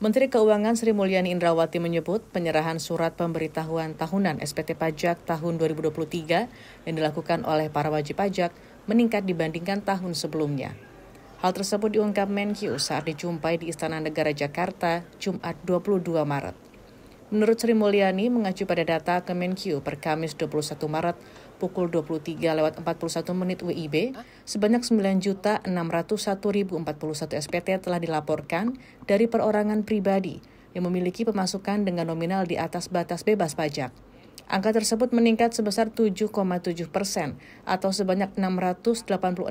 Menteri Keuangan Sri Mulyani Indrawati menyebut penyerahan surat pemberitahuan tahunan SPT pajak tahun 2023 yang dilakukan oleh para wajib pajak meningkat dibandingkan tahun sebelumnya. Hal tersebut diungkap Menkyu saat dijumpai di Istana Negara Jakarta Jumat 22 Maret. Menurut Sri Mulyani, mengacu pada data Kemenkyu per Kamis 21 Maret pukul 23 lewat 41 menit WIB, sebanyak 9.601.041 SPT telah dilaporkan dari perorangan pribadi yang memiliki pemasukan dengan nominal di atas batas bebas pajak. Angka tersebut meningkat sebesar 7,7 persen atau sebanyak 686.980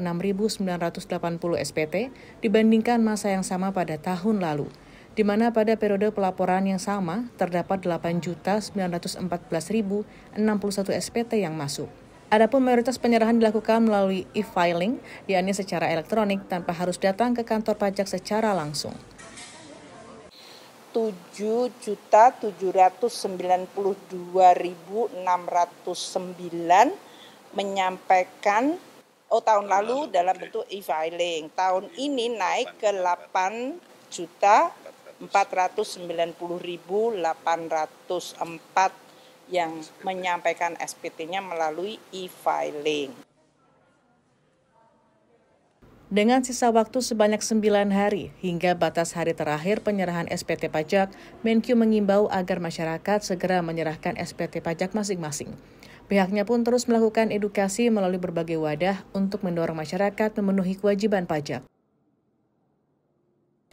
SPT dibandingkan masa yang sama pada tahun lalu di mana pada periode pelaporan yang sama terdapat 8.914.061 SPT yang masuk. Adapun mayoritas penyerahan dilakukan melalui e-filing, yakni secara elektronik tanpa harus datang ke kantor pajak secara langsung. 7.792.609 menyampaikan oh tahun lalu dalam bentuk e-filing. Tahun ini naik ke 8 juta 490.804 yang menyampaikan SPT-nya melalui e-filing. Dengan sisa waktu sebanyak 9 hari hingga batas hari terakhir penyerahan SPT pajak, Menkyu mengimbau agar masyarakat segera menyerahkan SPT pajak masing-masing. Pihaknya pun terus melakukan edukasi melalui berbagai wadah untuk mendorong masyarakat memenuhi kewajiban pajak.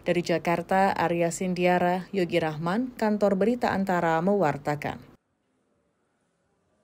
Dari Jakarta, Arya Sindiara, Yogi Rahman, Kantor Berita Antara mewartakan.